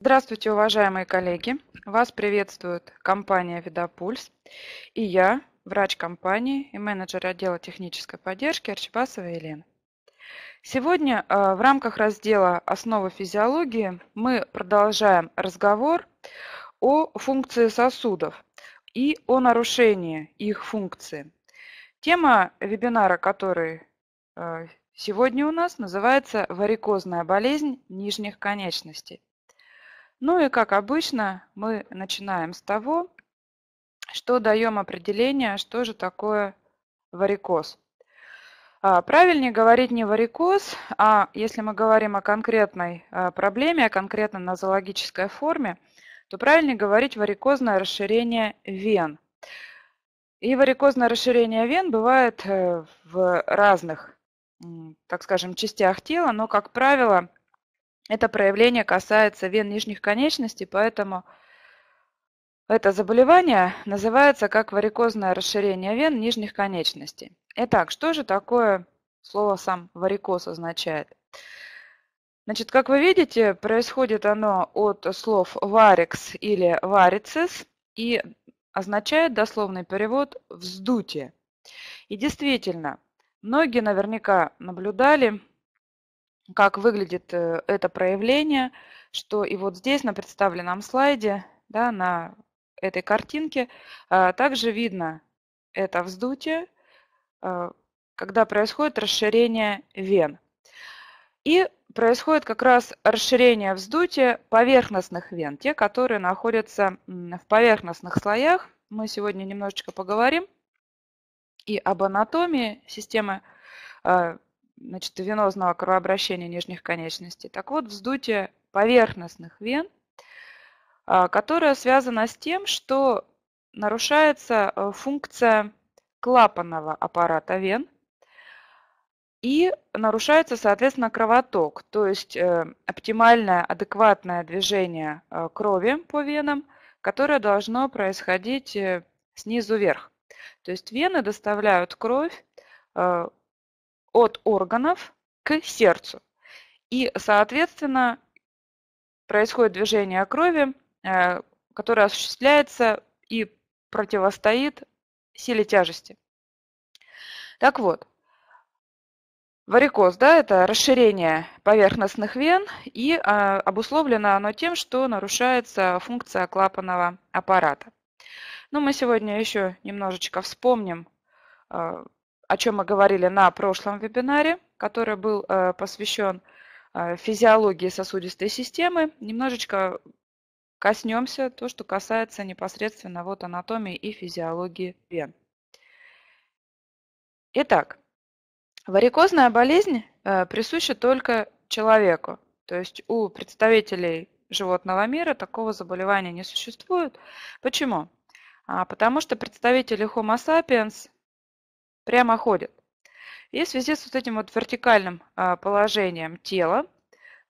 Здравствуйте, уважаемые коллеги! Вас приветствует компания «Видопульс» и я, врач компании и менеджер отдела технической поддержки Арчипасова Елена. Сегодня а, в рамках раздела «Основы физиологии» мы продолжаем разговор о функции сосудов и о нарушении их функции. Тема вебинара, который а, сегодня у нас, называется «Варикозная болезнь нижних конечностей». Ну и как обычно, мы начинаем с того, что даем определение, что же такое варикоз. А, правильнее говорить не варикоз, а если мы говорим о конкретной а, проблеме, о конкретной нозологической форме, то правильнее говорить варикозное расширение вен. И варикозное расширение вен бывает э, в разных, так скажем, частях тела, но, как правило, это проявление касается вен нижних конечностей, поэтому это заболевание называется как варикозное расширение вен нижних конечностей. Итак, что же такое слово сам варикоз означает? Значит, как вы видите, происходит оно от слов варикс или варицис и означает дословный перевод «вздутие». И действительно, многие наверняка наблюдали как выглядит э, это проявление, что и вот здесь на представленном слайде, да, на этой картинке, а, также видно это вздутие, а, когда происходит расширение вен. И происходит как раз расширение вздутия поверхностных вен, те, которые находятся в поверхностных слоях. Мы сегодня немножечко поговорим и об анатомии системы а, значит, венозного кровообращения нижних конечностей. Так вот, вздутие поверхностных вен, а, которое связано с тем, что нарушается э, функция клапанного аппарата вен и нарушается, соответственно, кровоток, то есть э, оптимальное, адекватное движение э, крови по венам, которое должно происходить снизу вверх. То есть вены доставляют кровь от органов к сердцу. И, соответственно, происходит движение крови, э, которое осуществляется и противостоит силе тяжести. Так вот, варикоз, да, это расширение поверхностных вен, и а, обусловлено оно тем, что нарушается функция клапанного аппарата. Но ну, мы сегодня еще немножечко вспомним э, о чем мы говорили на прошлом вебинаре, который был э, посвящен э, физиологии сосудистой системы. Немножечко коснемся то, что касается непосредственно вот анатомии и физиологии вен. Итак, варикозная болезнь э, присуща только человеку. То есть у представителей животного мира такого заболевания не существует. Почему? А потому что представители Homo sapiens прямо ходит. И в связи с вот этим вот вертикальным а, положением тела,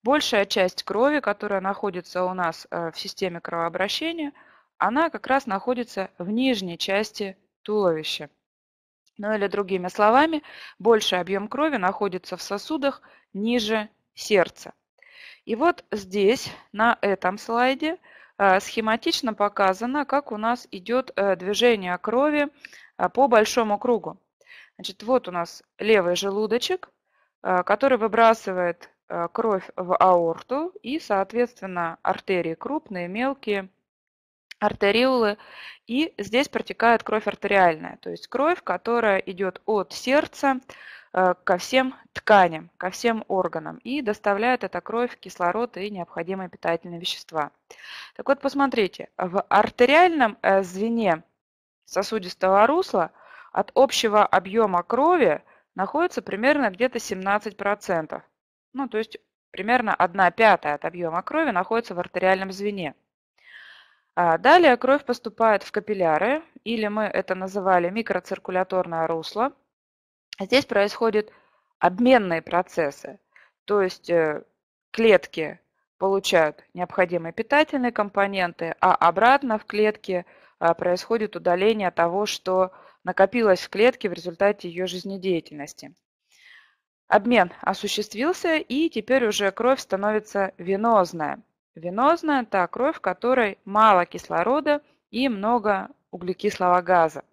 большая часть крови, которая находится у нас э, в системе кровообращения, она как раз находится в нижней части туловища. Ну или другими словами, больший объем крови находится в сосудах ниже сердца. И вот здесь, на этом слайде, э, схематично показано, как у нас идет э, движение крови по большому кругу. Значит, вот у нас левый желудочек, э, который выбрасывает э, кровь в аорту и, соответственно, артерии крупные, мелкие, артериолы. И здесь протекает кровь артериальная, то есть кровь, которая идет от сердца э, ко всем тканям, ко всем органам и доставляет эта кровь кислород и необходимые питательные вещества. Так вот, посмотрите, в артериальном звене сосудистого русла – от общего объема крови находится примерно где-то 17%. Ну, то есть примерно 1 пятая от объема крови находится в артериальном звене. А, далее кровь поступает в капилляры, или мы это называли микроциркуляторное русло. Здесь происходят обменные процессы, то есть э, клетки получают необходимые питательные компоненты, а обратно в клетке а, происходит удаление того, что накопилось в клетке в результате ее жизнедеятельности. Обмен осуществился, и теперь уже кровь становится венозная. Венозная – та кровь, в которой мало кислорода и много углекислого газа.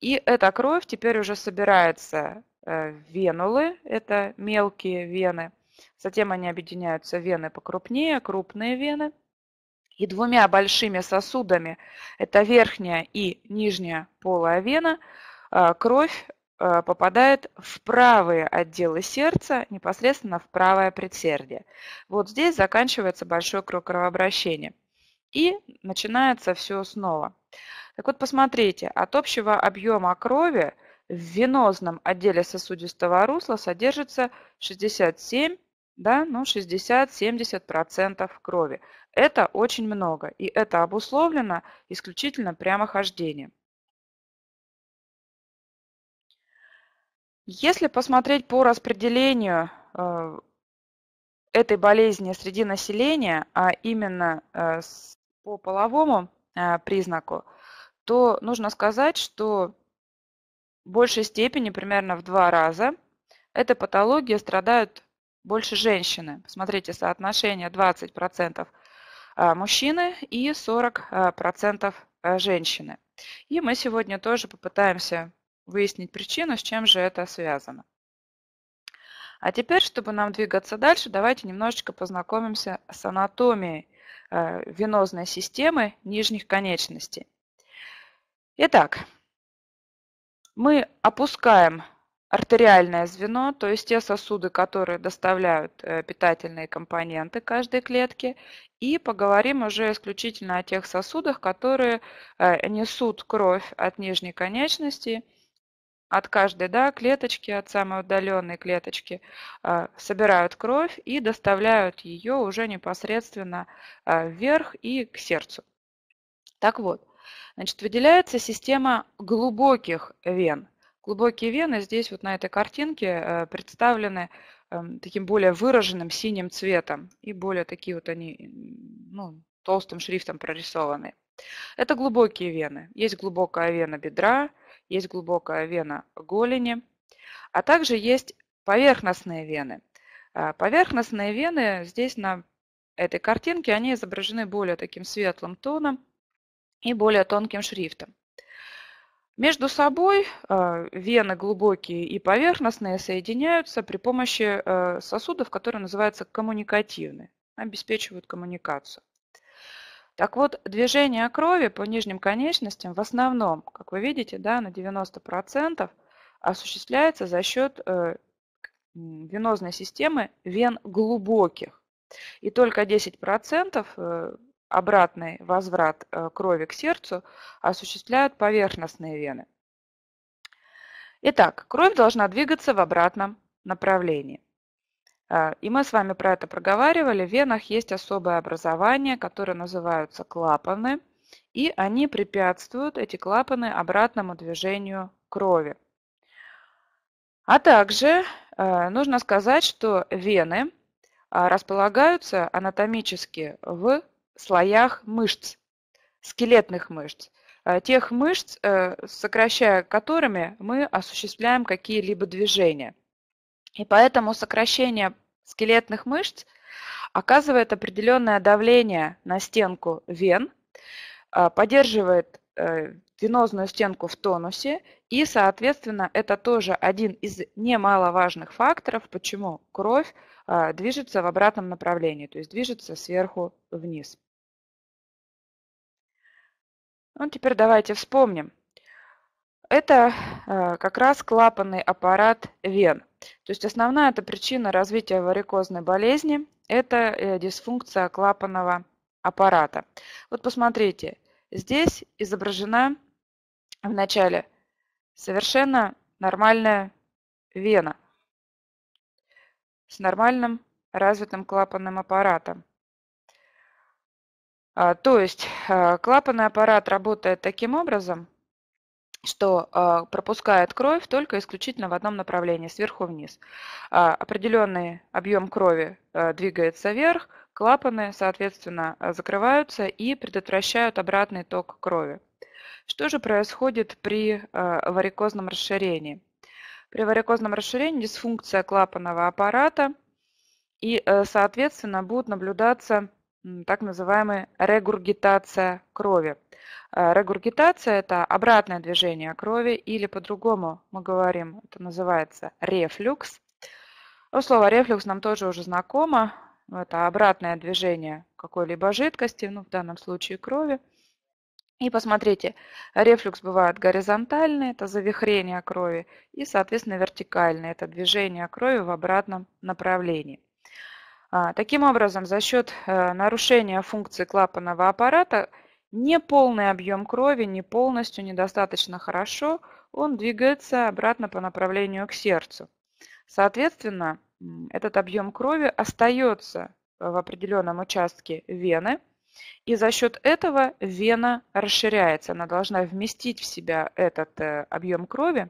И эта кровь теперь уже собирается э, в венулы, это мелкие вены. Затем они объединяются в вены покрупнее, крупные вены – и двумя большими сосудами, это верхняя и нижняя полая вена, а, кровь а, попадает в правые отделы сердца, непосредственно в правое предсердие. Вот здесь заканчивается большой круг кровообращения. И начинается все снова. Так вот, посмотрите, от общего объема крови в венозном отделе сосудистого русла содержится 67 да, ну, 60-70% крови. Это очень много, и это обусловлено исключительно прямохождением. Если посмотреть по распределению э, этой болезни среди населения, а именно э, по половому э, признаку, то нужно сказать, что в большей степени, примерно в два раза, этой патологией страдают больше женщины. Посмотрите, соотношение 20% а, мужчины и 40% а, а, женщины. И мы сегодня тоже попытаемся выяснить причину, с чем же это связано. А теперь, чтобы нам двигаться дальше, давайте немножечко познакомимся с анатомией венозной системы нижних конечностей. Итак, мы опускаем артериальное звено, то есть те сосуды, которые доставляют э, питательные компоненты каждой клетки, и поговорим уже исключительно о тех сосудах, которые э, несут кровь от нижней конечности, от каждой да, клеточки, от самой удаленной клеточки, э, собирают кровь и доставляют ее уже непосредственно вверх и к сердцу. Так вот, значит, выделяется система глубоких вен – Глубокие вены здесь вот на этой картинке э, представлены эм, таким более выраженным синим цветом и более такие вот они ну, толстым шрифтом прорисованы. Это глубокие вены. Есть глубокая вена бедра, есть глубокая вена голени, а также есть поверхностные вены. Э, поверхностные вены здесь на этой картинке, они изображены более таким светлым тоном и более тонким шрифтом. Между собой а, вены глубокие и поверхностные соединяются при помощи э, сосудов, которые называются коммуникативные, обеспечивают коммуникацию. Так вот, движение крови по нижним конечностям в основном, как вы видите, да, на 90% осуществляется за счет э, венозной системы вен глубоких. И только 10% обратный возврат э, крови к сердцу осуществляют поверхностные вены. Итак, кровь должна двигаться в обратном направлении. Э, и мы с вами про это проговаривали. В венах есть особое образование, которое называются клапаны, и они препятствуют, эти клапаны, обратному движению крови. А также э, нужно сказать, что вены располагаются анатомически в слоях мышц, скелетных мышц, э, тех мышц, э, сокращая которыми мы осуществляем какие-либо движения. И поэтому сокращение скелетных мышц оказывает определенное давление на стенку вен, э, поддерживает венозную стенку в тонусе, и, соответственно, это тоже один из немаловажных факторов, почему кровь движется в обратном направлении, то есть движется сверху вниз. Ну, теперь давайте вспомним. Это э, как раз клапанный аппарат вен. То есть основная это причина развития варикозной болезни – это э, дисфункция клапанного аппарата. Вот посмотрите, здесь изображена в начале совершенно нормальная вена с нормальным развитым клапанным аппаратом. А, то есть э, клапанный аппарат работает таким образом, что а, пропускает кровь только исключительно в одном направлении, сверху вниз. А, определенный объем крови э, двигается вверх, клапаны, соответственно, э, закрываются и предотвращают обратный ток крови. Что же происходит при варикозном расширении? При варикозном расширении дисфункция клапанного аппарата и, соответственно, будут наблюдаться так называемая регургитация крови. Э, регургитация – это обратное движение крови, или по-другому мы говорим, это называется рефлюкс. Ну, слово рефлюкс нам тоже уже знакомо. Ну, это обратное движение какой-либо жидкости, ну, в данном случае крови. И посмотрите, рефлюкс бывает горизонтальный, это завихрение крови, и, соответственно, вертикальный, это движение крови в обратном направлении. А, таким образом, за счет э, нарушения функции клапанного аппарата не полный объем крови не полностью, недостаточно хорошо, он двигается обратно по направлению к сердцу. Соответственно, этот объем крови остается в определенном участке вены, и за счет этого вена расширяется. Она должна вместить в себя этот э, объем крови,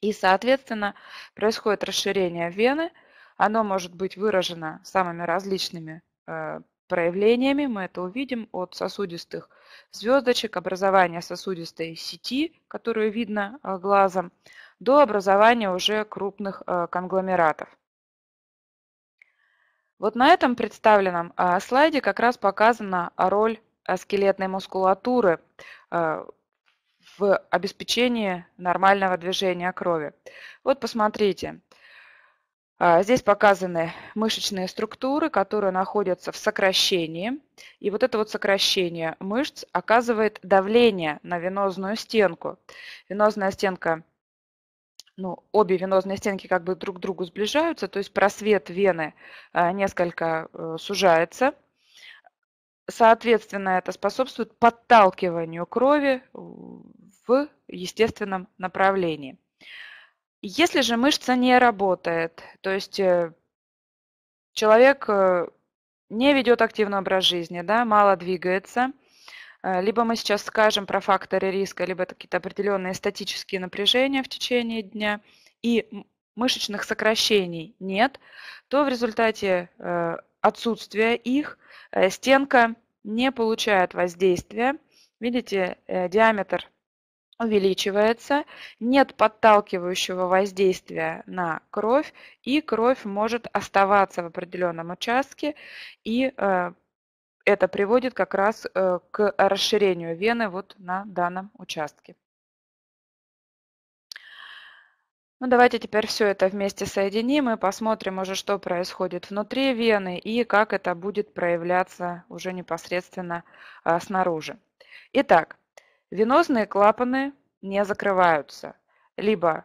и, соответственно, происходит расширение вены – оно может быть выражено самыми различными э, проявлениями. Мы это увидим от сосудистых звездочек, образования сосудистой сети, которую видно э, глазом, до образования уже крупных э, конгломератов. Вот на этом представленном а, слайде как раз показана роль скелетной мускулатуры в обеспечении нормального движения крови. Вот посмотрите, а, здесь показаны мышечные структуры, которые находятся в сокращении. И вот это вот сокращение мышц оказывает давление на венозную стенку. Венозная стенка, ну, обе венозные стенки как бы друг к другу сближаются, то есть просвет вены а, несколько э, сужается. Соответственно, это способствует подталкиванию крови в естественном направлении. Если же мышца не работает, то есть э, человек э, не ведет активный образ жизни, да, мало двигается, э, либо мы сейчас скажем про факторы риска, либо какие-то определенные статические напряжения в течение дня, и мышечных сокращений нет, то в результате отсутствия их стенка не получает воздействия. Видите, диаметр увеличивается, нет подталкивающего воздействия на кровь, и кровь может оставаться в определенном участке, и э, это приводит как раз э, к расширению вены вот на данном участке. Ну, давайте теперь все это вместе соединим и посмотрим уже, что происходит внутри вены и как это будет проявляться уже непосредственно э, снаружи. Итак, Венозные клапаны не закрываются. Либо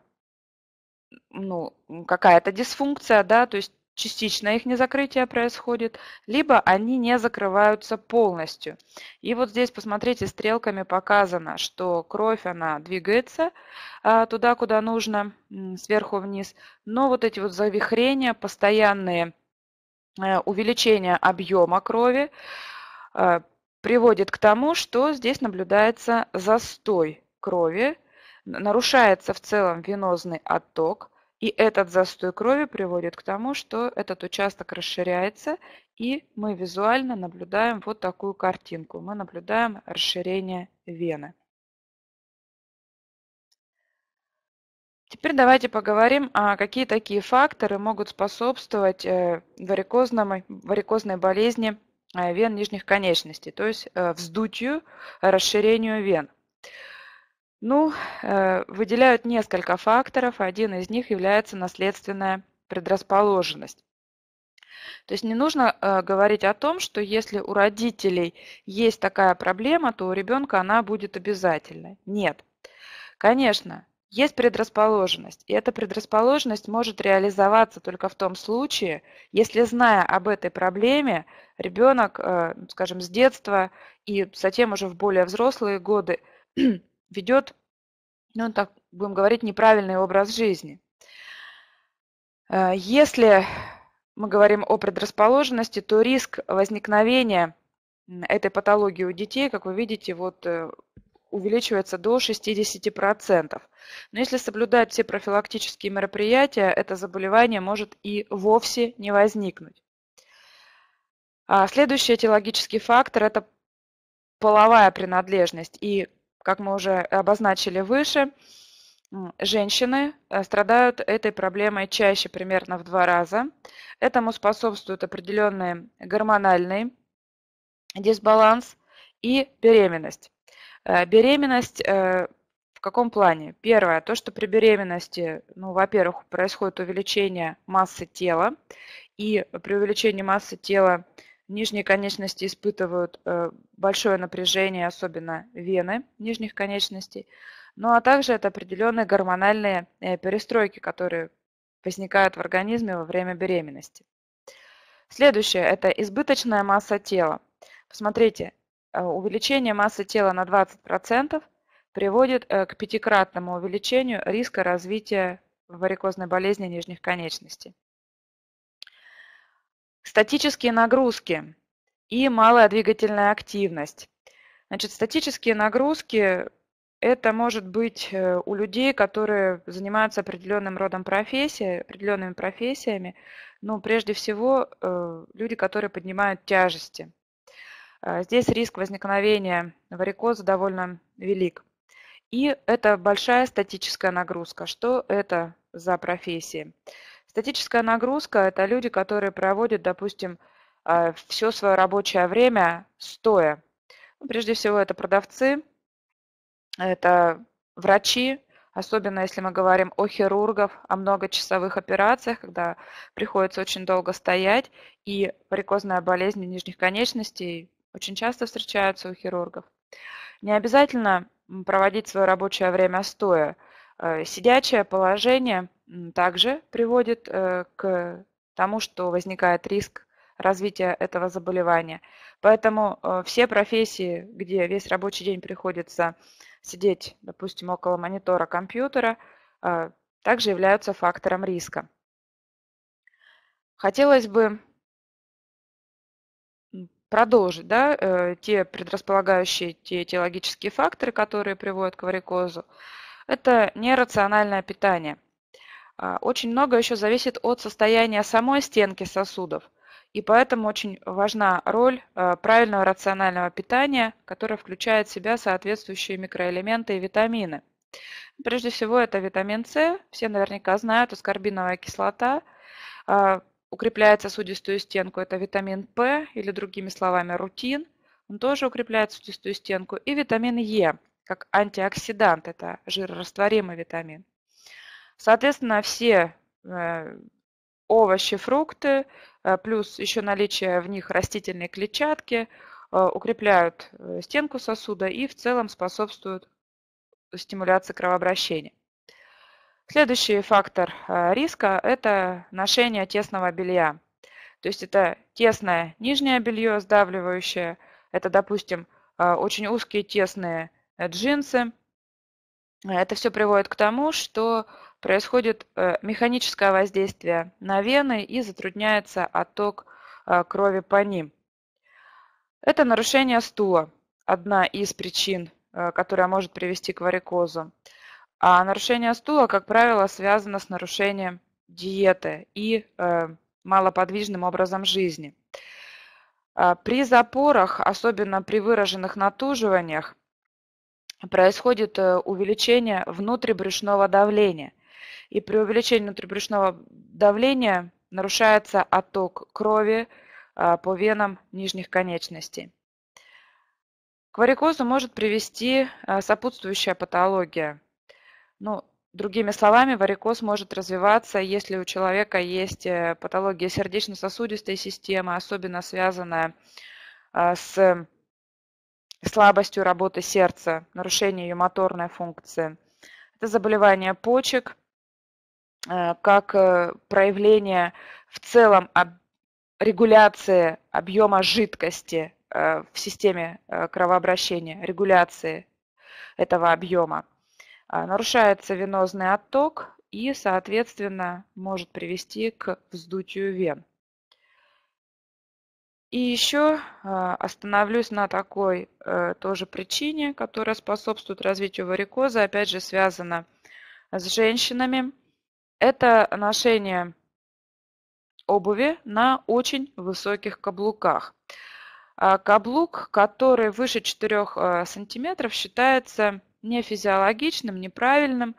ну, какая-то дисфункция, да, то есть частично их незакрытие происходит, либо они не закрываются полностью. И вот здесь, посмотрите, стрелками показано, что кровь, она двигается а, туда, куда нужно, сверху вниз, но вот эти вот завихрения, постоянные э, увеличения объема крови, а, приводит к тому, что здесь наблюдается застой крови, нарушается в целом венозный отток, и этот застой крови приводит к тому, что этот участок расширяется, и мы визуально наблюдаем вот такую картинку. Мы наблюдаем расширение вены. Теперь давайте поговорим, а какие такие факторы могут способствовать э, варикозной, варикозной болезни Э, вен нижних конечностей, то есть э, вздутию, расширению вен. Ну, э, выделяют несколько факторов, один из них является наследственная предрасположенность. То есть не нужно э, говорить о том, что если у родителей есть такая проблема, то у ребенка она будет обязательной. Нет. Конечно, есть предрасположенность, и эта предрасположенность может реализоваться только в том случае, если, зная об этой проблеме, ребенок, э, скажем, с детства и затем уже в более взрослые годы ведет, ну так будем говорить, неправильный образ жизни. Э, если мы говорим о предрасположенности, то риск возникновения этой патологии у детей, как вы видите, вот э, увеличивается до 60%. Но если соблюдать все профилактические мероприятия, это заболевание может и вовсе не возникнуть. А следующий этиологический фактор – это половая принадлежность. И, как мы уже обозначили выше, женщины э, страдают этой проблемой чаще, примерно в два раза. Этому способствуют определенные гормональные дисбаланс и беременность. Э, беременность э, в каком плане? Первое, то, что при беременности, ну, во-первых, происходит увеличение массы тела, и при увеличении массы тела нижние конечности испытывают э, большое напряжение, особенно вены нижних конечностей. Ну а также это определенные гормональные перестройки, которые возникают в организме во время беременности. Следующее – это избыточная масса тела. Посмотрите, Э, увеличение массы тела на 20% приводит э, к пятикратному увеличению риска развития варикозной болезни нижних конечностей. Статические нагрузки и малая двигательная активность. Значит, статические нагрузки – это может быть э, у людей, которые занимаются определенным родом профессии, определенными профессиями, но прежде всего люди, которые поднимают тяжести – а, здесь риск возникновения варикоза довольно велик. И это большая статическая нагрузка. Что это за профессии? Статическая нагрузка – это люди, которые проводят, допустим, а, все свое рабочее время стоя. Ну, прежде всего, это продавцы, это врачи, особенно если мы говорим о хирургов, о многочасовых операциях, когда приходится очень долго стоять, и варикозная болезнь нижних конечностей очень часто встречаются у хирургов. Не обязательно проводить свое рабочее время стоя. Э, сидячее положение также приводит э, к тому, что возникает риск развития этого заболевания. Поэтому э, все профессии, где весь рабочий день приходится сидеть, допустим, около монитора компьютера, также являются фактором риска. Хотелось бы продолжить да, э, те предрасполагающие те теологические факторы, которые приводят к варикозу, это нерациональное питание. А, очень много еще зависит от состояния самой стенки сосудов, и поэтому очень важна роль э, правильного рационального питания, которое включает в себя соответствующие микроэлементы и витамины. Прежде всего это витамин С, все наверняка знают, аскорбиновая кислота, а, укрепляет сосудистую стенку, это витамин П или другими словами рутин, он тоже укрепляет сосудистую стенку, и витамин Е, как антиоксидант, это жирорастворимый витамин. Соответственно, все э, овощи, фрукты, э, плюс еще наличие в них растительной клетчатки э, укрепляют стенку сосуда и в целом способствуют стимуляции кровообращения. Следующий фактор э, риска – это ношение тесного белья. То есть это тесное нижнее белье, сдавливающее. Это, допустим, э, очень узкие тесные э, джинсы. Это все приводит к тому, что происходит механическое воздействие на вены и затрудняется отток крови по ним. Это нарушение стула, одна из причин, которая может привести к варикозу. А нарушение стула, как правило, связано с нарушением диеты и э, малоподвижным образом жизни. А при запорах, особенно при выраженных натуживаниях, происходит э, увеличение внутрибрюшного давления. И при увеличении внутрибрюшного давления нарушается отток крови а, по венам нижних конечностей. К варикозу может привести э, сопутствующая патология ну, другими словами, варикоз может развиваться, если у человека есть э, патология сердечно-сосудистой системы, особенно связанная а, с слабостью работы сердца, нарушение ее моторной функции. Это заболевание почек э, как э, проявление в целом регуляции объема жидкости в системе кровообращения, регуляции этого объема. А, нарушается венозный отток и, соответственно, может привести к вздутию вен. И еще а, остановлюсь на такой э, тоже причине, которая способствует развитию варикоза, опять же, связана с женщинами. Это ношение обуви на очень высоких каблуках. А, каблук, который выше 4 э, сантиметров, считается нефизиологичным, неправильным.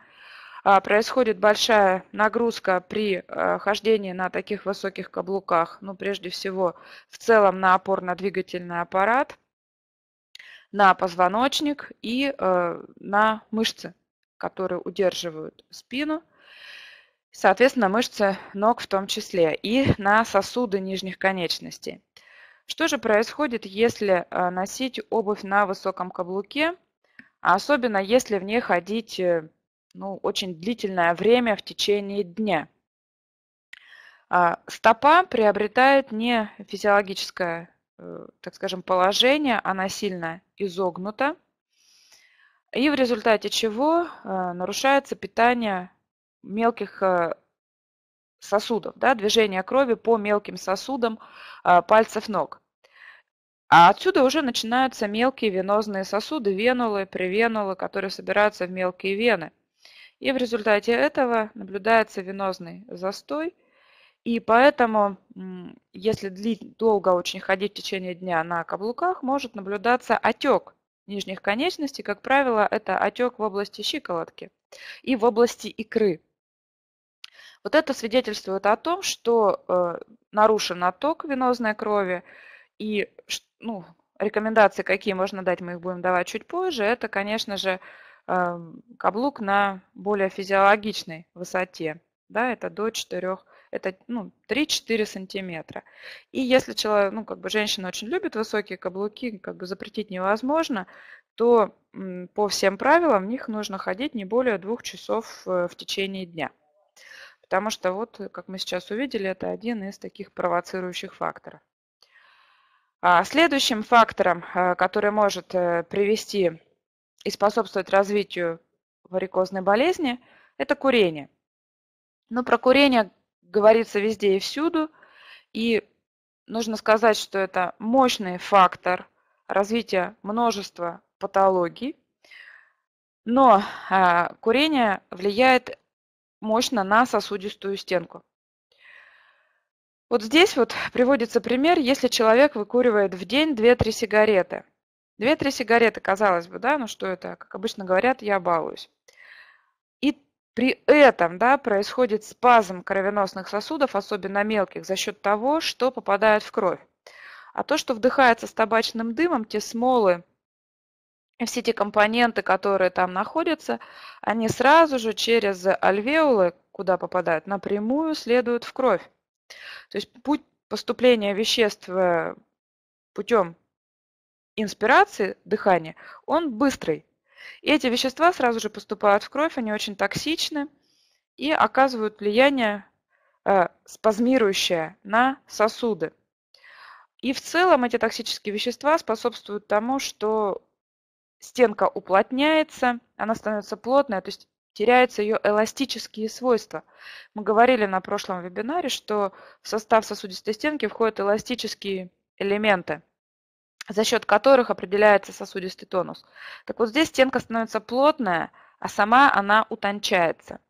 А, происходит большая нагрузка при а, хождении на таких высоких каблуках, ну, прежде всего, в целом на опорно-двигательный аппарат, на позвоночник и э, на мышцы, которые удерживают спину соответственно, мышцы ног в том числе, и на сосуды нижних конечностей. Что же происходит, если а, носить обувь на высоком каблуке? А особенно если в ней ходить э, ну, очень длительное время в течение дня. А стопа приобретает не физиологическое, э, так скажем, положение, она сильно изогнута, и в результате чего э, нарушается питание мелких сосудов, да, движение крови по мелким сосудам пальцев ног. А отсюда уже начинаются мелкие венозные сосуды, венулы, привенулы, которые собираются в мелкие вены. И в результате этого наблюдается венозный застой. И поэтому, если долго очень ходить в течение дня на каблуках, может наблюдаться отек нижних конечностей. Как правило, это отек в области щиколотки и в области икры. Вот это свидетельствует о том, что э, нарушен отток венозной крови, и ну, рекомендации, какие можно дать, мы их будем давать чуть позже, это, конечно же, эм, каблук на более физиологичной высоте. Да, это до 4, это ну, 3-4 сантиметра. И если человек, ну, как бы женщина очень любит высокие каблуки, как бы запретить невозможно, то по всем правилам в них нужно ходить не более двух часов э, в течение дня. Потому что вот, как мы сейчас увидели, это один из таких провоцирующих факторов. А следующим фактором, э, который может э, привести и способствовать развитию варикозной болезни, это курение. Но ну, про курение говорится везде и всюду, и нужно сказать, что это мощный фактор развития множества патологий, но а, курение влияет мощно на сосудистую стенку. Вот здесь вот приводится пример, если человек выкуривает в день 2-3 сигареты. 2-3 сигареты, казалось бы, да, ну что это, как обычно говорят, я балуюсь. И при этом, да, происходит спазм кровеносных сосудов, особенно мелких, за счет того, что попадает в кровь. А то, что вдыхается с табачным дымом, те смолы, все те компоненты, которые там находятся, они сразу же через альвеолы, куда попадают, напрямую следуют в кровь. То есть путь поступления веществ э, путем инспирации, дыхания, он быстрый. И эти вещества сразу же поступают в кровь, они очень токсичны и оказывают влияние э, спазмирующее на сосуды. И в целом эти токсические вещества способствуют тому, что стенка уплотняется, она становится плотная, то есть теряются ее эластические свойства. Мы говорили на прошлом вебинаре, что в состав сосудистой стенки входят эластические элементы, за счет которых определяется сосудистый тонус. Так вот здесь стенка становится плотная, а сама она утончается.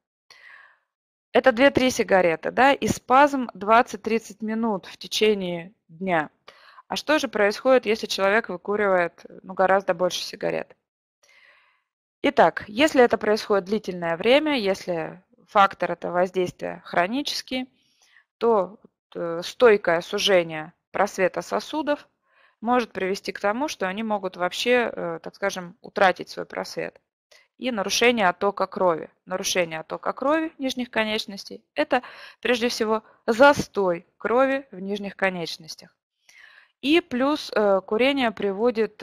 Это 2-3 сигареты, да, и спазм 20-30 минут в течение дня. А что же происходит, если человек выкуривает ну, гораздо больше сигарет? Итак, если это происходит длительное время, если фактор это воздействие хронический, то э, стойкое сужение просвета сосудов может привести к тому, что они могут вообще, э, так скажем, утратить свой просвет. И нарушение оттока крови. Нарушение оттока крови нижних конечностей – это прежде всего застой крови в нижних конечностях. И плюс э, курение приводит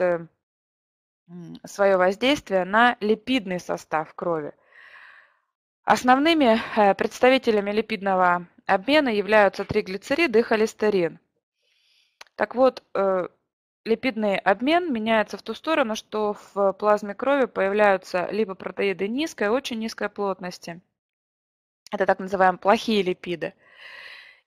свое воздействие на липидный состав крови. Основными э, представителями липидного обмена являются триглицериды и холестерин. Так вот, э, липидный обмен меняется в ту сторону, что в плазме крови появляются липопротеиды низкой, очень низкой плотности. Это так называемые плохие липиды.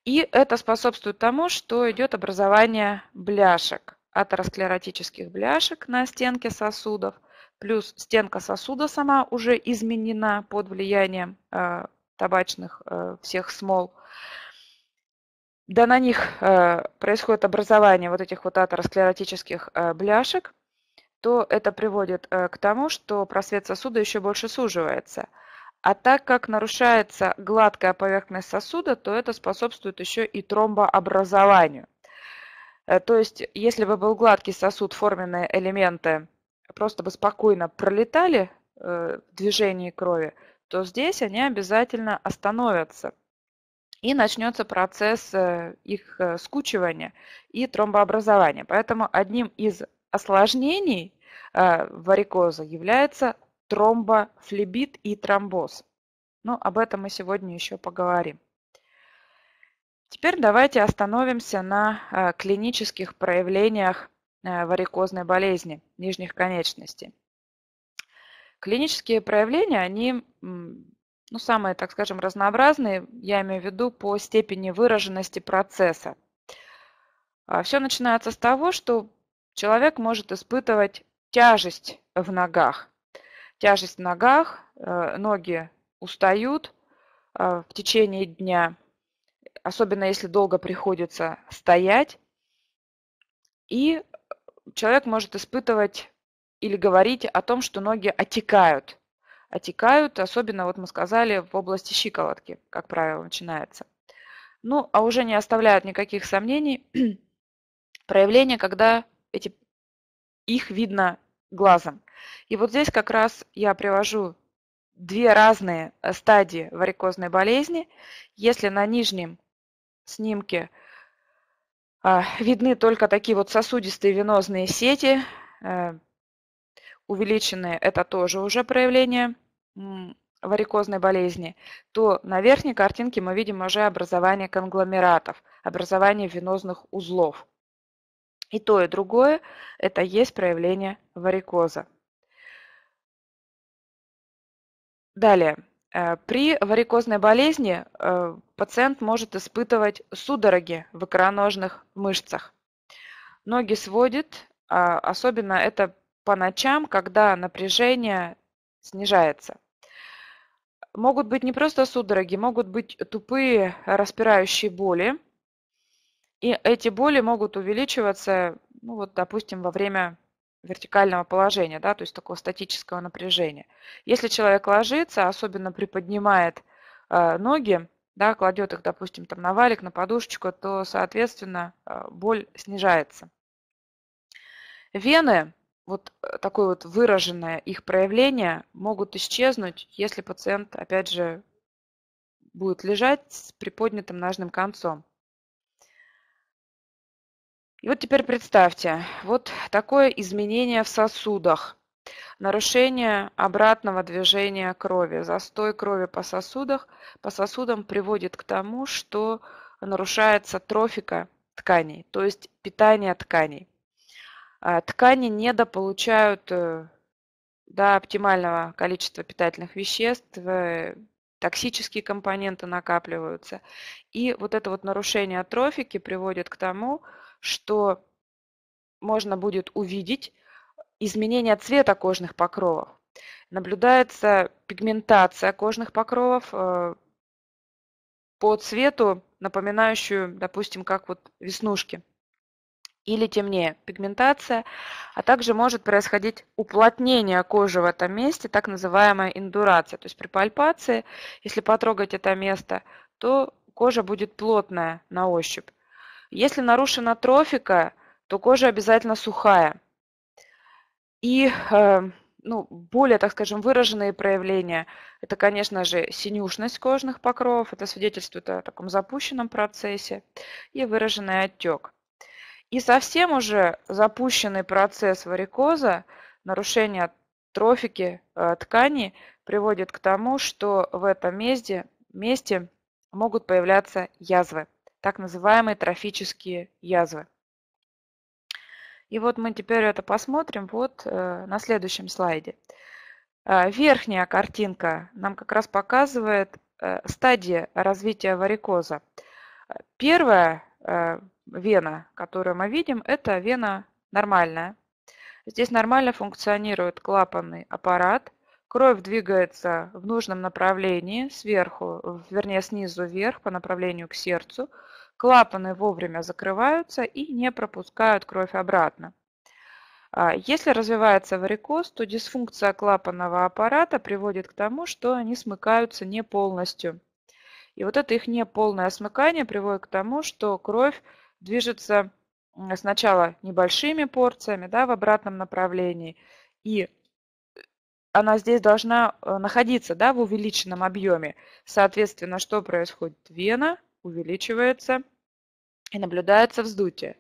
И это способствует тому, что идет образование бляшек атеросклеротических бляшек на стенке сосудов, плюс стенка сосуда сама уже изменена под влиянием э, табачных э, всех смол. Да на них э, происходит образование вот этих вот атеросклеротических э, бляшек, то это приводит э, к тому, что просвет сосуда еще больше суживается. А так как нарушается гладкая поверхность сосуда, то это способствует еще и тромбообразованию. Э, то есть, если бы был гладкий сосуд, форменные элементы просто бы спокойно пролетали э, в движении крови, то здесь они обязательно остановятся. И начнется процесс э, их скучивания и тромбообразования. Поэтому одним из осложнений варикоза является тромбофлебит и тромбоз. Но об этом мы сегодня еще поговорим. Теперь давайте остановимся на э, клинических проявлениях э, варикозной болезни нижних конечностей. Клинические проявления, они ну, самые, так скажем, разнообразные, я имею в виду по степени выраженности процесса. А Все начинается с того, что человек может испытывать тяжесть в ногах. Тяжесть в ногах, э, ноги устают а, в течение дня особенно если долго приходится стоять, и э, человек может испытывать или говорить о том, что ноги отекают. Отекают, особенно, вот мы сказали, в области щиколотки, как правило, начинается. Ну, а уже не оставляют никаких сомнений проявления, когда эти, их видно глазом. И вот здесь как раз я привожу две разные э, стадии варикозной болезни. Если на нижнем снимке а, видны только такие вот сосудистые венозные сети. Э, увеличенные – это тоже уже проявление варикозной болезни, то на верхней картинке мы видим уже образование конгломератов, образование венозных узлов. И то, и другое – это есть проявление варикоза. Далее – Э, при варикозной болезни э, пациент может испытывать судороги в икроножных мышцах. Ноги сводит, а, особенно это по ночам, когда напряжение снижается. Могут быть не просто судороги, могут быть тупые распирающие боли. И эти боли могут увеличиваться, ну вот, допустим, во время вертикального положения, да, то есть такого статического напряжения. Если человек ложится, особенно приподнимает э, ноги, да, кладет их, допустим, там на валик, на подушечку, то, соответственно, э, боль снижается. Вены, вот э, такое вот выраженное их проявление, могут исчезнуть, если пациент, опять же, будет лежать с приподнятым ножным концом. И вот теперь представьте, вот такое изменение в сосудах, нарушение обратного движения крови, застой крови по, сосудах, по сосудам приводит к тому, что нарушается трофика тканей, то есть питание тканей. А, ткани недополучают э, до оптимального количества питательных веществ, э, токсические компоненты накапливаются. И вот это вот нарушение трофики приводит к тому, что что можно будет увидеть изменение цвета кожных покровов. Наблюдается пигментация кожных покровов э, по цвету, напоминающую, допустим, как вот веснушки или темнее пигментация, а также может происходить уплотнение кожи в этом месте, так называемая индурация. То есть при пальпации, если потрогать это место, то кожа будет плотная на ощупь. Если нарушена трофика, то кожа обязательно сухая. И э, ну, более, так скажем, выраженные проявления – это, конечно же, синюшность кожных покровов, это свидетельствует о таком запущенном процессе, и выраженный отек. И совсем уже запущенный процесс варикоза, нарушение трофики э, тканей приводит к тому, что в этом месте, месте могут появляться язвы так называемые трофические язвы. И вот мы теперь это посмотрим вот э, на следующем слайде. А, верхняя картинка нам как раз показывает э, стадии развития варикоза. Первая э, вена, которую мы видим, это вена нормальная. Здесь нормально функционирует клапанный аппарат. Кровь двигается в нужном направлении, сверху, вернее снизу вверх по направлению к сердцу – Клапаны вовремя закрываются и не пропускают кровь обратно. А, если развивается варикоз, то дисфункция клапанного аппарата приводит к тому, что они смыкаются не полностью. И вот это их неполное смыкание приводит к тому, что кровь движется сначала небольшими порциями да, в обратном направлении, и э, она здесь должна э, находиться да, в увеличенном объеме. Соответственно, что происходит? Вена увеличивается и наблюдается вздутие.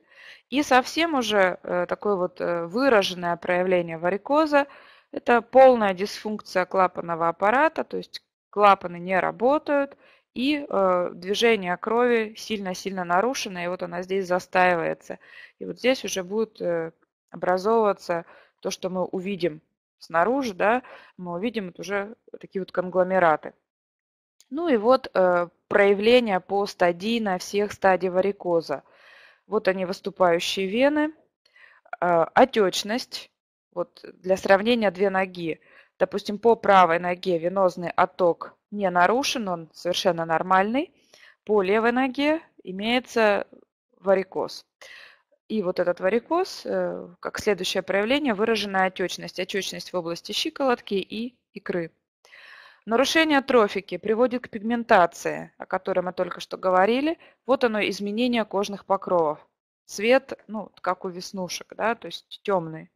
И совсем уже э, такое вот э, выраженное проявление варикоза – это полная дисфункция клапанного аппарата, то есть клапаны не работают, и э, движение крови сильно-сильно нарушено, и вот она здесь застаивается. И вот здесь уже будет образовываться то, что мы увидим снаружи, да, мы увидим вот уже такие вот конгломераты. Ну и вот э, проявление по на всех стадий варикоза. Вот они выступающие вены, э, отечность, вот для сравнения две ноги. Допустим, по правой ноге венозный отток не нарушен, он совершенно нормальный. По левой ноге имеется варикоз. И вот этот варикоз, э, как следующее проявление, выраженная отечность. Отечность в области щиколотки и икры. Нарушение трофики приводит к пигментации, о которой мы только что говорили. Вот оно изменение кожных покровов. Цвет, ну, как у веснушек, да, то есть темный.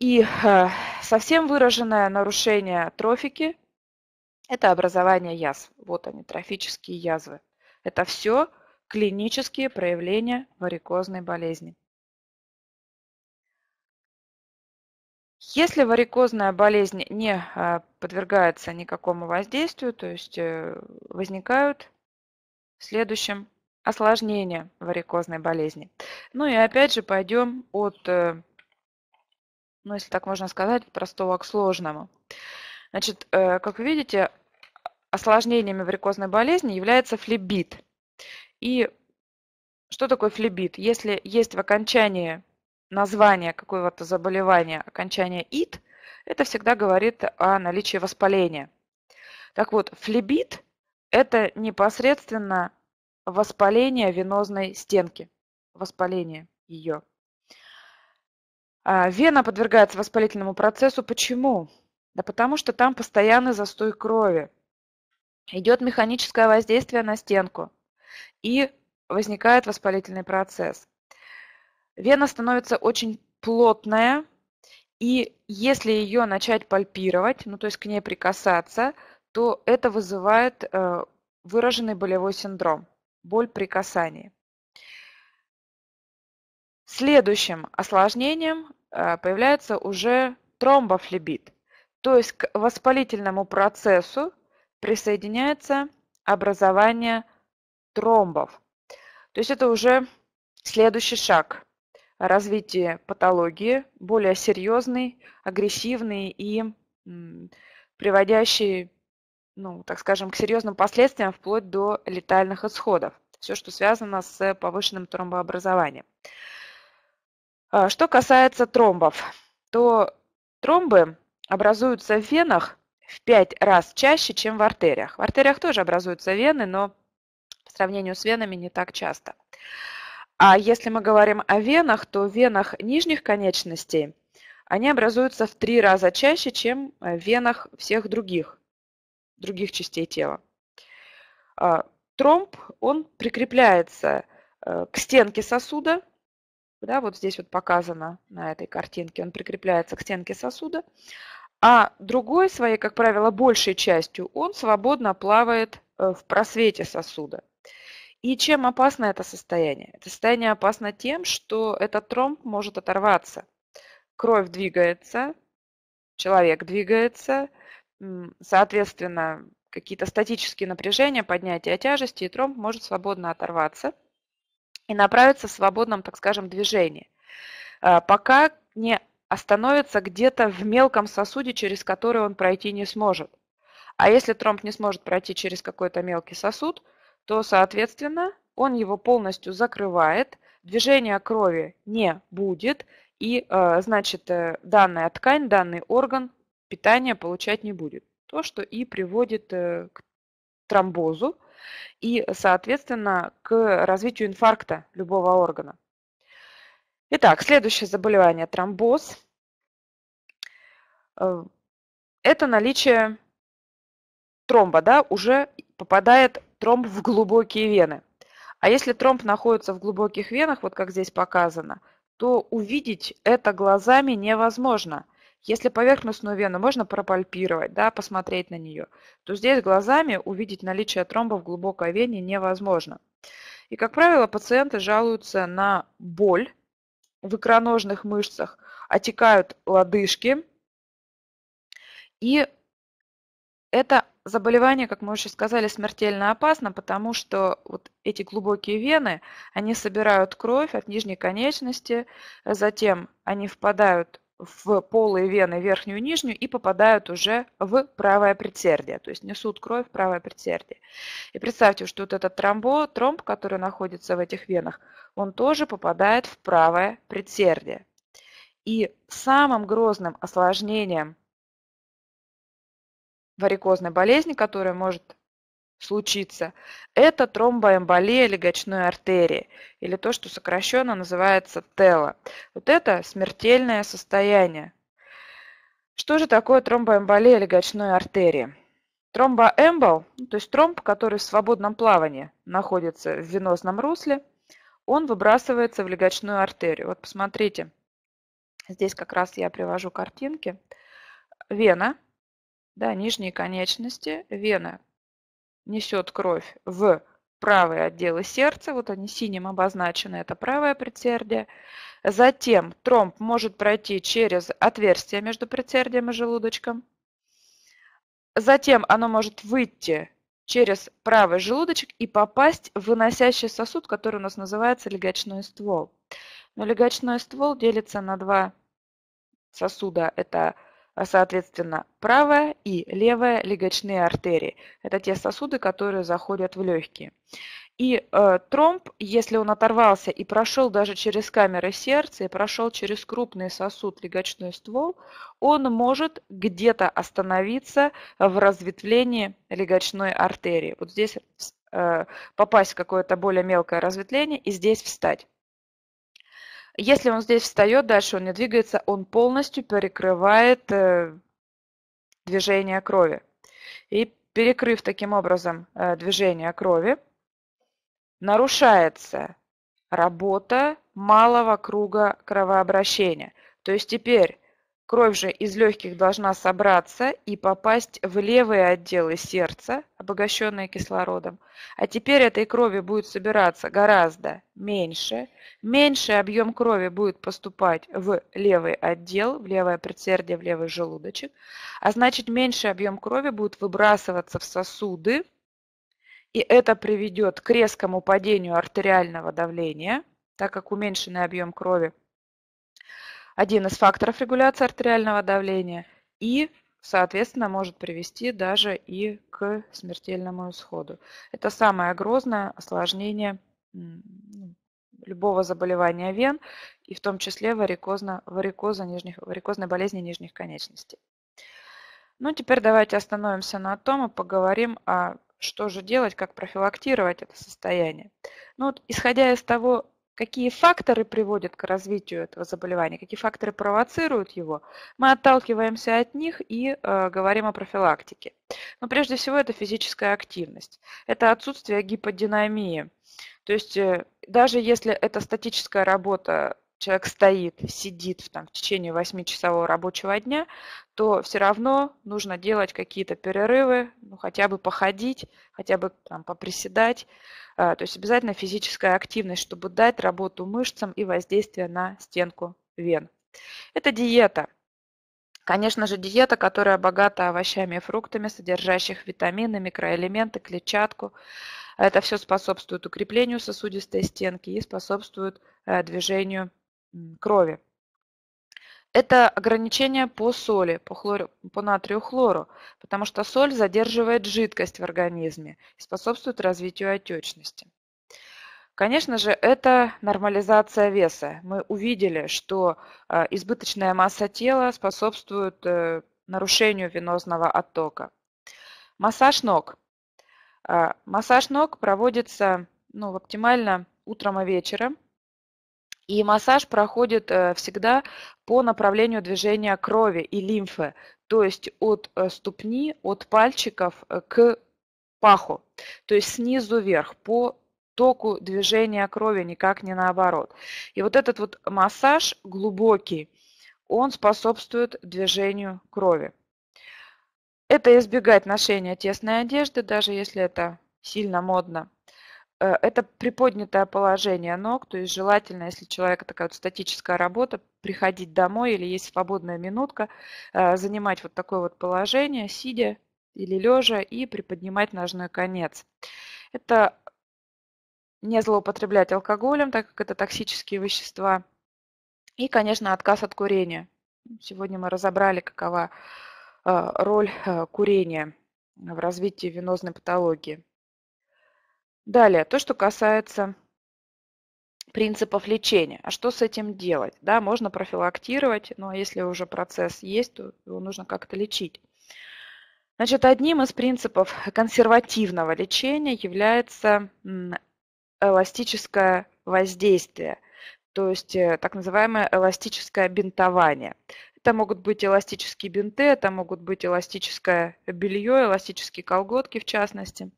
И э, совсем выраженное нарушение трофики – это образование язв. Вот они, трофические язвы. Это все клинические проявления варикозной болезни. Если варикозная болезнь не а, подвергается никакому воздействию, то есть э, возникают в следующем осложнения варикозной болезни. Ну и опять же пойдем от, э, ну если так можно сказать, от простого к сложному. Значит, э, как вы видите, осложнениями варикозной болезни является флебит. И что такое флебит? Если есть в окончании название какого-то заболевания, окончание «ит», это всегда говорит о наличии воспаления. Так вот, флебит – это непосредственно воспаление венозной стенки, воспаление ее. А, вена подвергается воспалительному процессу. Почему? Да потому что там постоянный застой крови. Идет механическое воздействие на стенку и возникает воспалительный процесс. Вена становится очень плотная, и если ее начать пальпировать, ну то есть к ней прикасаться, то это вызывает э, выраженный болевой синдром, боль при касании. Следующим осложнением э, появляется уже тромбофлебит, то есть к воспалительному процессу присоединяется образование тромбов. То есть это уже следующий шаг – развитие патологии, более серьезный, агрессивный и приводящий, ну, так скажем, к серьезным последствиям вплоть до летальных исходов. Все, что связано с повышенным тромбообразованием. А, что касается тромбов, то тромбы образуются в венах в 5 раз чаще, чем в артериях. В артериях тоже образуются вены, но по сравнению с венами не так часто. А если мы говорим о венах, то в венах нижних конечностей они образуются в три раза чаще, чем э, в венах всех других, других частей тела. А, тромб, он прикрепляется э, к стенке сосуда, да, вот здесь вот показано на этой картинке, он прикрепляется к стенке сосуда, а другой своей, как правило, большей частью он свободно плавает э, в просвете сосуда. И чем опасно это состояние? Это состояние опасно тем, что этот тромб может оторваться. Кровь двигается, человек двигается, соответственно, какие-то статические напряжения, поднятие тяжести, и тромб может свободно оторваться и направиться в свободном, так скажем, движении, а, пока не остановится где-то в мелком сосуде, через который он пройти не сможет. А если тромб не сможет пройти через какой-то мелкий сосуд – то, соответственно, он его полностью закрывает, движения крови не будет, и, э, значит, э, данная ткань, данный орган питания получать не будет. То, что и приводит э, к тромбозу и, соответственно, к развитию инфаркта любого органа. Итак, следующее заболевание – тромбоз. Это наличие тромба, да, уже попадает тромб в глубокие вены. А если тромб находится в глубоких венах, вот как здесь показано, то увидеть это глазами невозможно. Если поверхностную вену можно пропальпировать, да, посмотреть на нее, то здесь глазами увидеть наличие тромба в глубокой вене невозможно. И, как правило, пациенты жалуются на боль в икроножных мышцах, отекают лодыжки и это заболевание, как мы уже сказали, смертельно опасно, потому что вот эти глубокие вены, они собирают кровь от нижней конечности, э, затем они впадают в полые вены верхнюю и нижнюю и попадают уже в правое предсердие, то есть несут кровь в правое предсердие. И представьте, что вот этот тромбо, тромб, который находится в этих венах, он тоже попадает в правое предсердие. И самым грозным осложнением варикозной болезни, которая может случиться, это тромбоэмболия легочной артерии, или то, что сокращенно называется тело. Вот это смертельное состояние. Что же такое тромбоэмболия легочной артерии? Тромбоэмбол, ну, то есть тромб, который в свободном плавании находится в венозном русле, он выбрасывается в легочную артерию. Вот посмотрите, здесь как раз я привожу картинки. Вена – да, нижние конечности, вена несет кровь в правые отделы сердца, вот они синим обозначены, это правое предсердие. Затем тромб может пройти через отверстие между предсердием и желудочком. Затем оно может выйти через правый желудочек и попасть в выносящий сосуд, который у нас называется легочной ствол. Но легочной ствол делится на два сосуда. Это а, соответственно, правая и левая легочные артерии. Это те сосуды, которые заходят в легкие. И э, тромб, если он оторвался и прошел даже через камеры сердца, и прошел через крупный сосуд легочной ствол, он может где-то остановиться в разветвлении легочной артерии. Вот здесь э, попасть в какое-то более мелкое разветвление и здесь встать. Если он здесь встает, дальше он не двигается, он полностью перекрывает э, движение крови. И перекрыв таким образом э, движение крови, нарушается работа малого круга кровообращения. То есть теперь Кровь же из легких должна собраться и попасть в левые отделы сердца, обогащенные кислородом. А теперь этой крови будет собираться гораздо меньше. Меньший объем крови будет поступать в левый отдел, в левое предсердие, в левый желудочек. А значит, меньший объем крови будет выбрасываться в сосуды. И это приведет к резкому падению артериального давления, так как уменьшенный объем крови – один из факторов регуляции артериального давления и, соответственно, может привести даже и к смертельному исходу. Это самое грозное осложнение ну, любого заболевания вен, и в том числе варикозно, варикоза нижних, варикозной болезни нижних конечностей. Ну, теперь давайте остановимся на том и поговорим о а что же делать, как профилактировать это состояние. Ну, вот, исходя из того, какие факторы приводят к развитию этого заболевания, какие факторы провоцируют его, мы отталкиваемся от них и э, говорим о профилактике. Но прежде всего это физическая активность, это отсутствие гиподинамии. То есть э, даже если это статическая работа человек стоит, сидит там, в течение 8-часового рабочего дня, то все равно нужно делать какие-то перерывы, ну, хотя бы походить, хотя бы там, поприседать. А, то есть обязательно физическая активность, чтобы дать работу мышцам и воздействие на стенку вен. Это диета. Конечно же, диета, которая богата овощами и фруктами, содержащих витамины, микроэлементы, клетчатку. Это все способствует укреплению сосудистой стенки и способствует э, движению крови. Это ограничение по соли, по, хлору, по натрию хлору, потому что соль задерживает жидкость в организме и способствует развитию отечности. Конечно же, это нормализация веса. Мы увидели, что а, избыточная масса тела способствует э, нарушению венозного оттока. Массаж ног. А, массаж ног проводится ну, оптимально утром и вечером и массаж проходит э, всегда по направлению движения крови и лимфы, то есть от э, ступни, от пальчиков э, к паху, то есть снизу вверх по току движения крови, никак не наоборот. И вот этот вот массаж глубокий, он способствует движению крови. Это избегать ношения тесной одежды, даже если это сильно модно. Э, это приподнятое положение ног, то есть желательно, если у человека такая вот статическая работа, приходить домой или есть свободная минутка, э, занимать вот такое вот положение, сидя или лежа и приподнимать ножной конец. Это не злоупотреблять алкоголем, так как это токсические вещества. И, конечно, отказ от курения. Сегодня мы разобрали, какова э, роль курения в развитии венозной патологии. Далее, то, что касается принципов лечения. А что с этим делать? Да, можно профилактировать, но если уже процесс есть, то его нужно как-то лечить. Значит, одним из принципов консервативного лечения является эластическое воздействие, то есть э, так называемое эластическое бинтование. Это могут быть эластические бинты, это могут быть эластическое белье, эластические колготки в частности.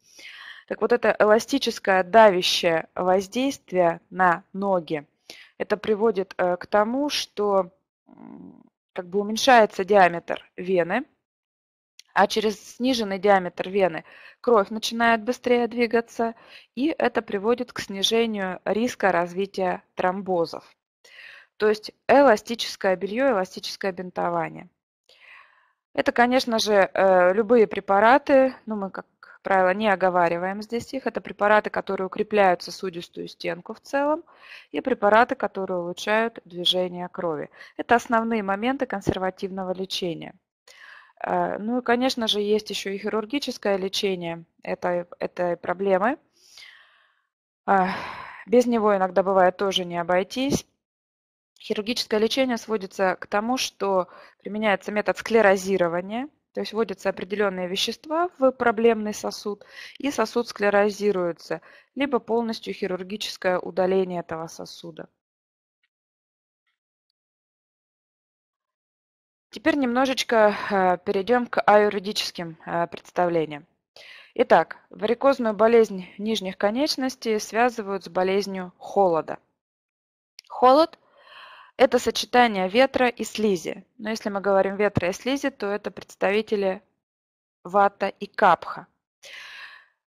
Так вот это эластическое давящее воздействие на ноги, это приводит э, к тому, что как бы уменьшается диаметр вены, а через сниженный диаметр вены кровь начинает быстрее двигаться, и это приводит к снижению риска развития тромбозов. То есть эластическое белье, эластическое бинтование. Это, конечно же, э, любые препараты, ну, мы как правило, не оговариваем здесь их. Это препараты, которые укрепляют сосудистую стенку в целом и препараты, которые улучшают движение крови. Это основные моменты консервативного лечения. Э, ну и, конечно же, есть еще и хирургическое лечение этой, этой проблемы. Э, без него иногда бывает тоже не обойтись. Хирургическое лечение сводится к тому, что применяется метод склерозирования – то есть вводятся определенные вещества в проблемный сосуд, и сосуд склерозируется, либо полностью хирургическое удаление этого сосуда. Теперь немножечко э, перейдем к аюридическим э, представлениям. Итак, варикозную болезнь нижних конечностей связывают с болезнью холода. Холод это сочетание ветра и слизи. Но если мы говорим ветра и слизи, то это представители вата и капха.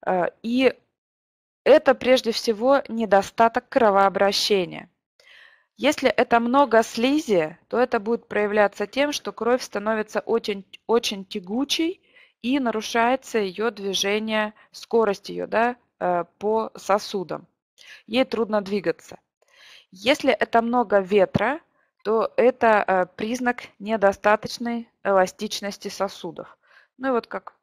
Э, и это прежде всего недостаток кровообращения. Если это много слизи, то это будет проявляться тем, что кровь становится очень, очень тягучей и нарушается ее движение, скорость ее да, э, по сосудам. Ей трудно двигаться. Если это много ветра, то это э, признак недостаточной эластичности сосудов. Ну и вот как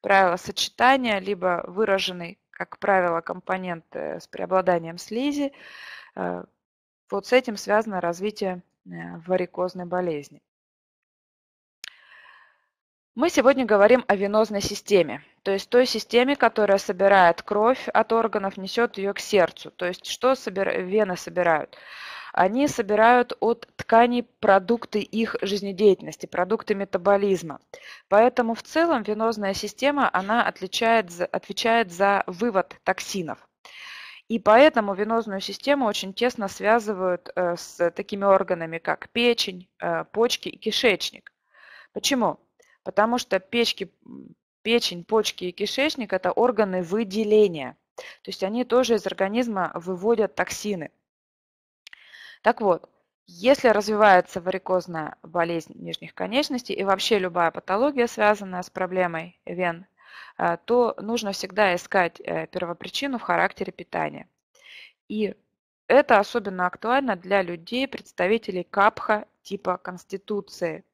правило сочетания, либо выраженный, как правило, компонент э, с преобладанием слизи, э, вот с этим связано развитие варикозной болезни. Мы сегодня говорим о венозной системе то есть той системе, которая собирает кровь от органов, несет ее к сердцу. То есть что собира... вены собирают? Они собирают от тканей продукты их жизнедеятельности, продукты метаболизма. Поэтому в целом венозная система, она отличает, отвечает за вывод токсинов. И поэтому венозную систему очень тесно связывают э, с такими органами, как печень, э, почки и кишечник. Почему? Потому что печки, Печень, почки и кишечник – это органы выделения. То есть они тоже из организма выводят токсины. Так вот, если развивается варикозная болезнь нижних конечностей и вообще любая патология, связанная с проблемой вен, э, то нужно всегда искать э, первопричину в характере питания. И это особенно актуально для людей, представителей капха типа конституции.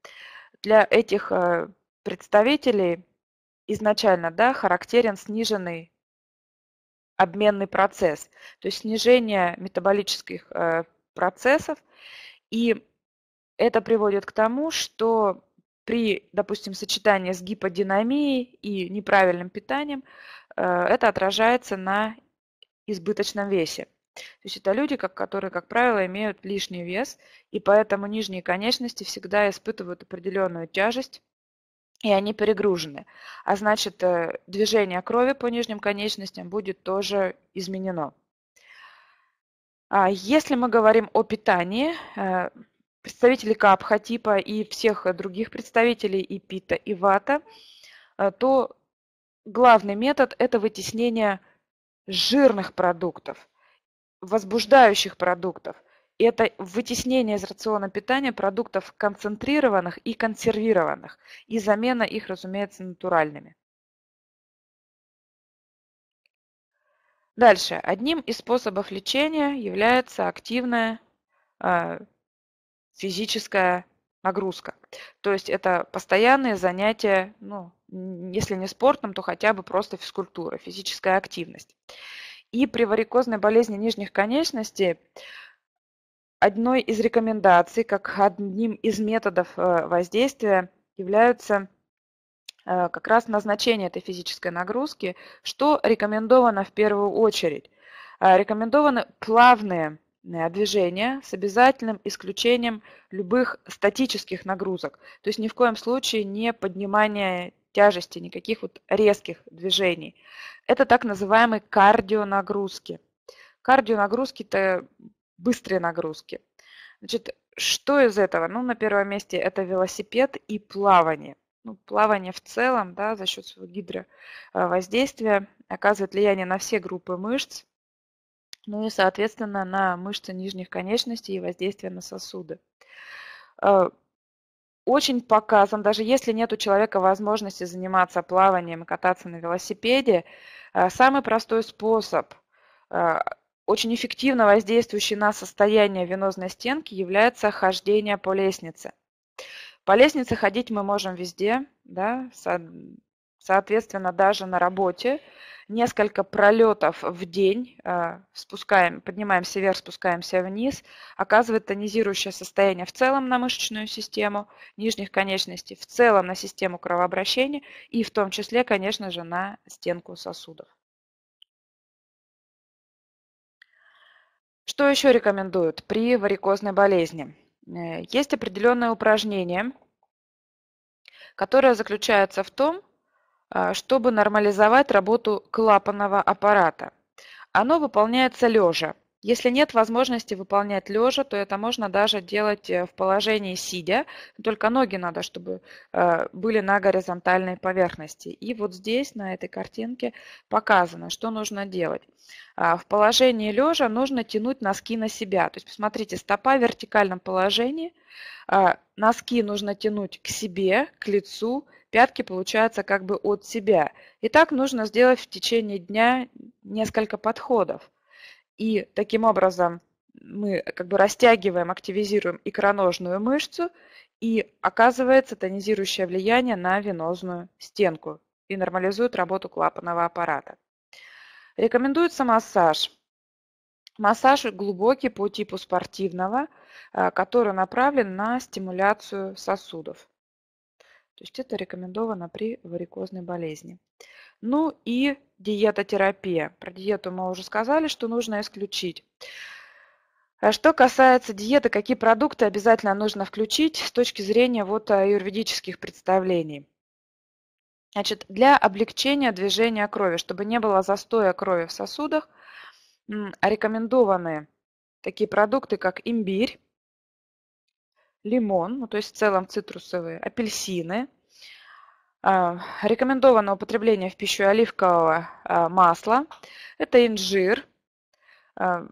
Для этих э, представителей изначально, да, характерен сниженный обменный процесс, то есть снижение метаболических э, процессов. И это приводит к тому, что при, допустим, сочетании с гиподинамией и неправильным питанием э, это отражается на избыточном весе. То есть это люди, которые, как правило, имеют лишний вес, и поэтому нижние конечности всегда испытывают определенную тяжесть и они перегружены. А значит, э, движение крови по нижним конечностям будет тоже изменено. А если мы говорим о питании, э, представители капхатипа и всех других представителей и пита, и вата, э, то главный метод – это вытеснение жирных продуктов, возбуждающих продуктов это вытеснение из рациона питания продуктов концентрированных и консервированных и замена их, разумеется, натуральными. Дальше. Одним из способов лечения является активная э, физическая нагрузка. То есть это постоянные занятия, ну, если не спортом, то хотя бы просто физкультура, физическая активность. И при варикозной болезни нижних конечностей одной из рекомендаций, как одним из методов э, воздействия являются э, как раз назначение этой физической нагрузки, что рекомендовано в первую очередь. Э, рекомендованы плавные движения с обязательным исключением любых статических нагрузок. То есть ни в коем случае не поднимание тяжести, никаких вот резких движений. Это так называемые кардионагрузки. Кардионагрузки – это быстрые нагрузки. Значит, что из этого? Ну, на первом месте это велосипед и плавание. Ну, плавание в целом, да, за счет своего гидровоздействия оказывает влияние на все группы мышц, ну и, соответственно, на мышцы нижних конечностей и воздействие на сосуды. Э, очень показан, даже если нет у человека возможности заниматься плаванием и кататься на велосипеде, э, самый простой способ э, очень эффективно воздействующей на состояние венозной стенки является хождение по лестнице. По лестнице ходить мы можем везде, да, соответственно, даже на работе. Несколько пролетов в день, э, спускаем, поднимаемся вверх, спускаемся вниз, оказывает тонизирующее состояние в целом на мышечную систему нижних конечностей, в целом на систему кровообращения и в том числе, конечно же, на стенку сосудов. Что еще рекомендуют при варикозной болезни? Э, есть определенное упражнение, которое заключается в том, а, чтобы нормализовать работу клапанного аппарата. Оно выполняется лежа. Если нет возможности выполнять лежа, то это можно даже делать э, в положении сидя, только ноги надо, чтобы э, были на горизонтальной поверхности. И вот здесь, на этой картинке, показано, что нужно делать. А, в положении лежа нужно тянуть носки на себя. То есть, посмотрите, стопа в вертикальном положении, а, носки нужно тянуть к себе, к лицу, пятки получаются как бы от себя. И так нужно сделать в течение дня несколько подходов. И таким образом мы э, как бы растягиваем, активизируем икроножную мышцу, и оказывается тонизирующее влияние на венозную стенку и нормализует работу клапанного аппарата. Рекомендуется массаж. Массаж глубокий по типу спортивного, э, который направлен на стимуляцию сосудов. То есть это рекомендовано при варикозной болезни. Ну и диетотерапия. Про диету мы уже сказали, что нужно исключить. А что касается диеты, какие продукты обязательно нужно включить с точки зрения вот аюрведических представлений. Значит, для облегчения движения крови, чтобы не было застоя крови в сосудах, рекомендованы такие продукты, как имбирь, лимон, ну, то есть в целом цитрусовые, апельсины, а, Рекомендовано употребление в пищу оливкового а, масла. Это инжир. А,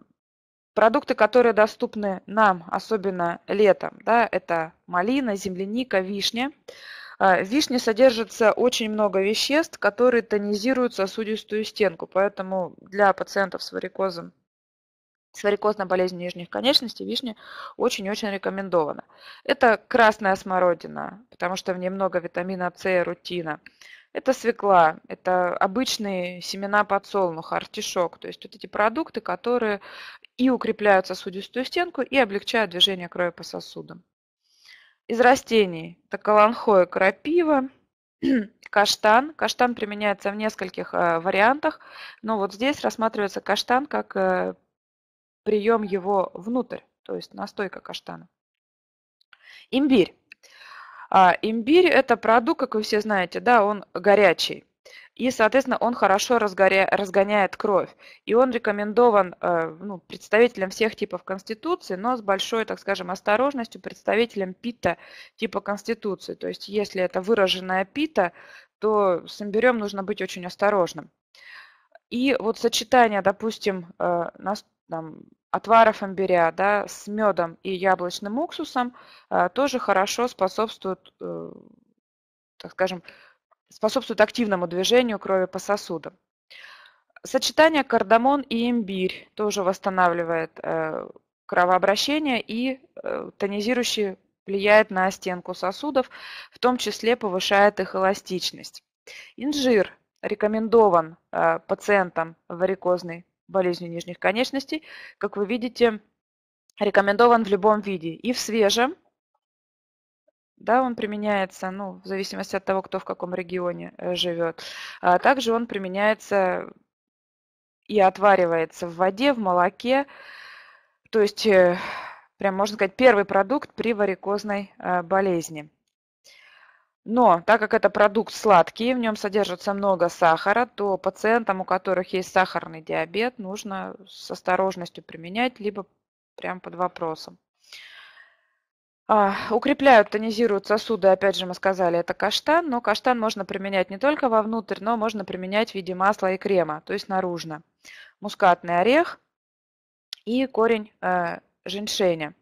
продукты, которые доступны нам, особенно летом, да, это малина, земляника, вишня. В вишне содержится очень много веществ, которые тонизируют сосудистую стенку, поэтому для пациентов с варикозом с варикозной болезнью нижних конечностей вишня очень-очень рекомендована. Это красная смородина, потому что в ней много витамина С и рутина. Это свекла, это обычные семена подсолнуха, артишок. То есть вот эти продукты, которые и укрепляют сосудистую стенку, и облегчают движение крови по сосудам. Из растений это каланхоя, крапива, каштан. Каштан применяется в нескольких э, вариантах, но вот здесь рассматривается каштан как э, прием его внутрь, то есть настойка каштана. Имбирь. А, имбирь – это продукт, как вы все знаете, да, он горячий. И, соответственно, он хорошо разгоря... разгоняет кровь. И он рекомендован э, ну, представителям всех типов конституции, но с большой, так скажем, осторожностью представителям пита типа конституции. То есть, если это выраженная пита, то с имбирем нужно быть очень осторожным. И вот сочетание, допустим, э, нас, там, отваров имбиря да, с медом и яблочным уксусом э, тоже хорошо способствует, э, так скажем, способствует активному движению крови по сосудам. Сочетание кардамон и имбирь тоже восстанавливает кровообращение и тонизирующий влияет на стенку сосудов, в том числе повышает их эластичность. Инжир рекомендован э, пациентам варикозной болезнью нижних конечностей. Как вы видите, рекомендован в любом виде. И в свежем, да, он применяется, ну, в зависимости от того, кто в каком регионе э, живет. А также он применяется и отваривается в воде, в молоке. То есть, э, прям можно сказать, первый продукт при варикозной болезни. Но так как это продукт сладкий, в нем содержится много сахара, то пациентам, у которых есть сахарный диабет, нужно с осторожностью применять, либо прям под вопросом. А, укрепляют, тонизируют сосуды, опять же мы сказали, это каштан, но каштан можно применять не только вовнутрь, но можно применять в виде масла и крема, то есть наружно. Мускатный орех и корень э, женьшеня.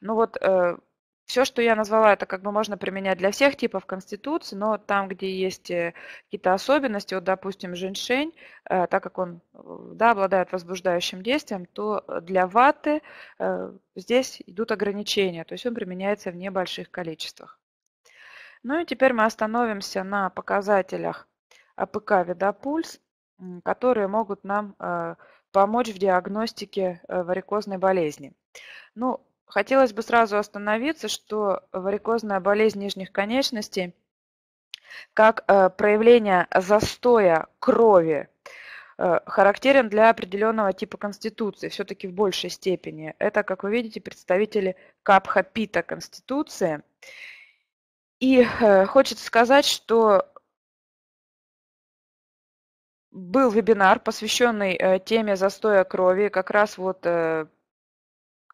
Ну вот э, все, что я назвала, это как бы можно применять для всех типов конституции, но там, где есть э, какие-то особенности, вот, допустим, женьшень, э, так как он э, да, обладает возбуждающим действием, то для ваты здесь идут ограничения, то есть он применяется в небольших количествах. Ну и теперь мы остановимся на показателях АПК видопульс, которые могут нам помочь в диагностике варикозной болезни. Ну, Хотелось бы сразу остановиться, что варикозная болезнь нижних конечностей как э, проявление застоя крови э, характерен для определенного типа конституции, все-таки в большей степени. Это, как вы видите, представители капха-пита конституции. И э, хочется сказать, что был вебинар, посвященный теме застоя крови, как раз вот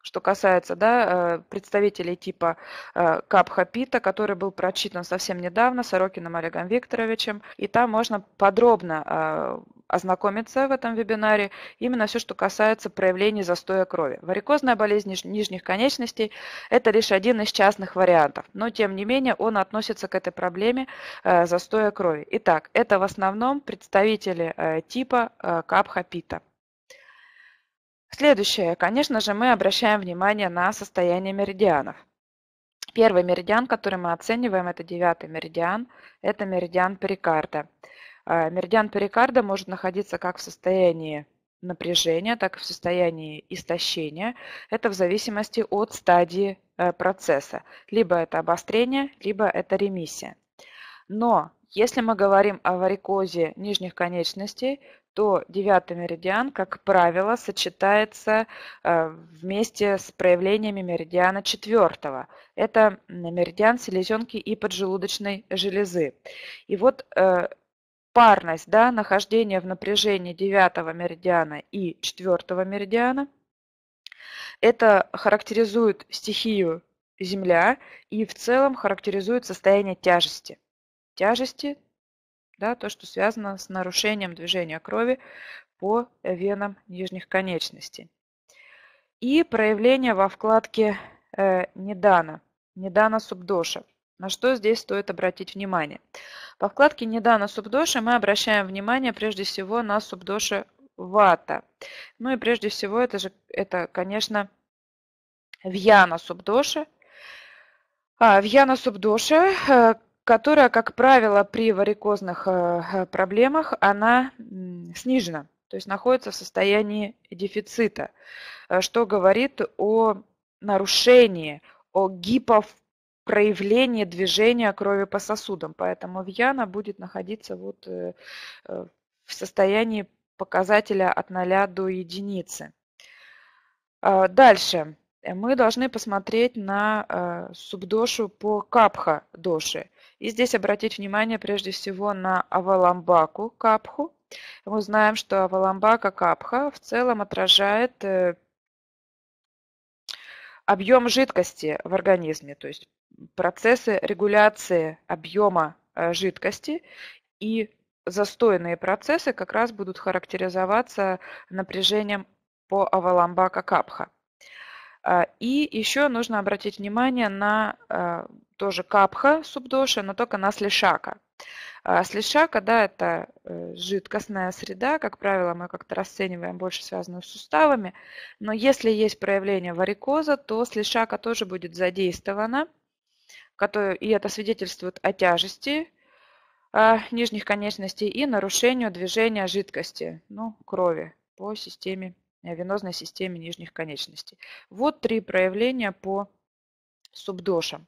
что касается да, э, представителей типа э, капхапита, который был прочитан совсем недавно Сорокином Олегом Викторовичем. И там можно подробно а, ознакомиться в этом вебинаре именно все, что касается проявлений застоя крови. Варикозная болезнь нижних конечностей – это лишь один из частных вариантов, но тем не менее он относится к этой проблеме э, застоя крови. Итак, это в основном представители типа капхапита. Следующее. Конечно же, мы обращаем внимание на состояние меридианов. Первый меридиан, который мы оцениваем, это девятый меридиан, это меридиан перикарда. А, меридиан перикарда может находиться как в состоянии напряжения, так и в состоянии истощения. Это в зависимости от стадии э, процесса. Либо это обострение, либо это ремиссия. Но если мы говорим о варикозе нижних конечностей, то девятый меридиан, как правило, сочетается э, вместе с проявлениями меридиана четвертого. Это меридиан селезенки и поджелудочной железы. И вот э, парность, да, нахождение в напряжении девятого меридиана и четвертого меридиана, это характеризует стихию Земля и в целом характеризует состояние тяжести – тяжести, да, то, что связано с нарушением движения крови по венам нижних конечностей. И проявление во вкладке э, «Недана», «Недана субдоша». На что здесь стоит обратить внимание? По вкладке «Недана субдоша» мы обращаем внимание прежде всего на субдоши вата. Ну и прежде всего это же, это, конечно, вьяна субдоши. А, вьяна субдоши, э, которая, как правило, при варикозных э, э, проблемах, она снижена, то есть находится в состоянии дефицита, э, что говорит о нарушении, о гипопроявлении движения крови по сосудам. Поэтому вьяна будет находиться вот в состоянии показателя от 0 до единицы. Дальше мы должны посмотреть на субдошу по капха доши. И здесь обратить внимание прежде всего на Аваламбаку Капху. Мы знаем, что Аваламбака Капха в целом отражает э, объем жидкости в организме, то есть процессы регуляции объема э, жидкости и застойные процессы как раз будут характеризоваться напряжением по Аваламбака Капха. А, и еще нужно обратить внимание на э, тоже капха субдоши, но только на слишака. А слишака, да, это э, жидкостная среда, как правило, мы как-то расцениваем больше связанную с суставами, но если есть проявление варикоза, то слишака тоже будет задействована, и это свидетельствует о тяжести а, нижних конечностей и нарушению движения жидкости, ну, крови по системе, э, венозной системе нижних конечностей. Вот три проявления по субдошам.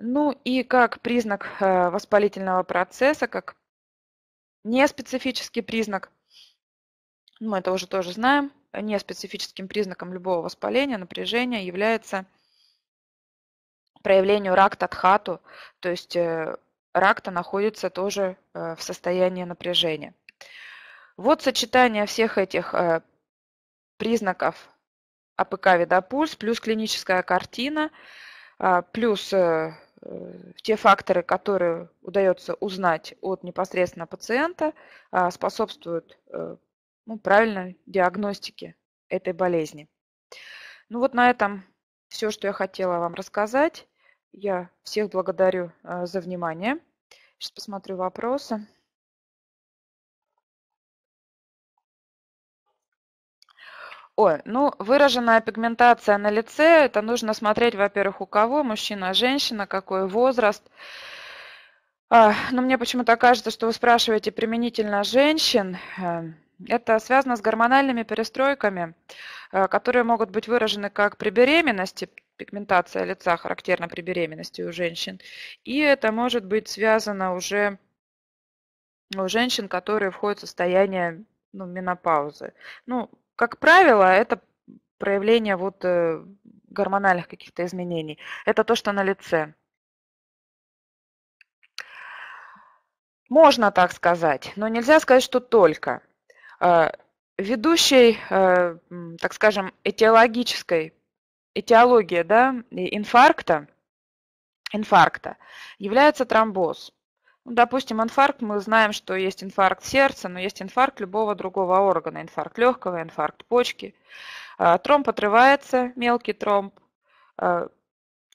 Ну и как признак э, воспалительного процесса, как неспецифический признак, ну, мы это уже тоже знаем, неспецифическим признаком любого воспаления, напряжения является проявлению рак татхату, то есть э, ракта находится тоже э, в состоянии напряжения. Вот сочетание всех этих признаков АПК вида пульс плюс клиническая картина, плюс Э, те факторы, которые удается узнать от непосредственно пациента, а, способствуют э, ну, правильной диагностике этой болезни. Ну вот на этом все, что я хотела вам рассказать. Я всех благодарю э, за внимание. Сейчас посмотрю вопросы. Ой, ну, выраженная пигментация на лице, это нужно смотреть, во-первых, у кого, мужчина, женщина, какой возраст. А, ну, мне почему-то кажется, что вы спрашиваете применительно женщин. Э, это связано с гормональными перестройками, э, которые могут быть выражены как при беременности, пигментация лица характерна при беременности у женщин, и это может быть связано уже у женщин, которые входят в состояние ну, менопаузы. Ну, как правило, это проявление вот э, гормональных каких-то изменений. Это то, что на лице. Можно так сказать, но нельзя сказать, что только. А, ведущей, э, так скажем, этиологической, этиология да, инфаркта, инфаркта является тромбоз. Ну, допустим, инфаркт, мы знаем, что есть инфаркт сердца, но есть инфаркт любого другого органа, инфаркт легкого, инфаркт почки. А, тромб отрывается, мелкий тромб. А,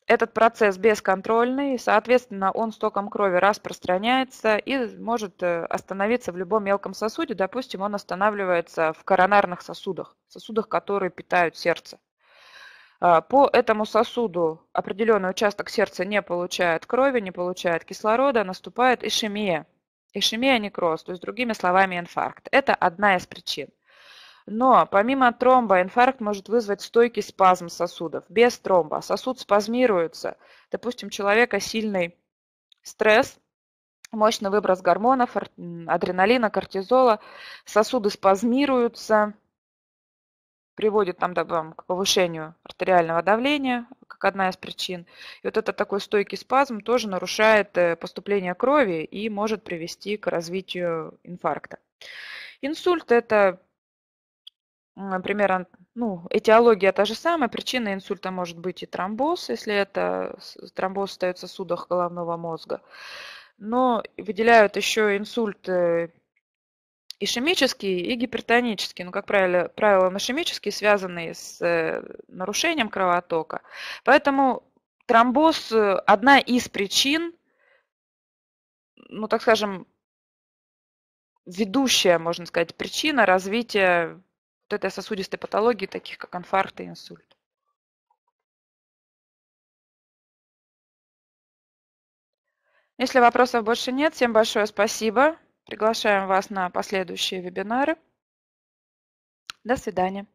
этот процесс бесконтрольный, соответственно, он с током крови распространяется и может э, остановиться в любом мелком сосуде. Допустим, он останавливается в коронарных сосудах, сосудах, которые питают сердце. А, по этому сосуду определенный участок сердца не получает крови, не получает кислорода, наступает ишемия. Ишемия – некроз, то есть, другими словами, инфаркт. Это одна из причин. Но помимо тромба инфаркт может вызвать стойкий спазм сосудов. Без тромба сосуд спазмируется. Допустим, у человека сильный стресс, мощный выброс гормонов, адреналина, кортизола, сосуды спазмируются, приводит там, да, к повышению артериального давления, как одна из причин. И вот этот такой стойкий спазм тоже нарушает э, поступление крови и может привести к развитию инфаркта. Инсульт – это, например, ну, этиология та же самая. Причина инсульта может быть и тромбоз, если это тромбоз остается в судах головного мозга. Но выделяют еще инсульт э, ишемический и гипертонический. Ну, как правило, правило он ишемический, связанный с э, нарушением кровотока. Поэтому тромбоз э, – одна из причин, ну, так скажем, ведущая, можно сказать, причина развития вот этой сосудистой патологии, таких как инфаркт и инсульт. Если вопросов больше нет, всем большое спасибо. Приглашаем вас на последующие вебинары. До свидания.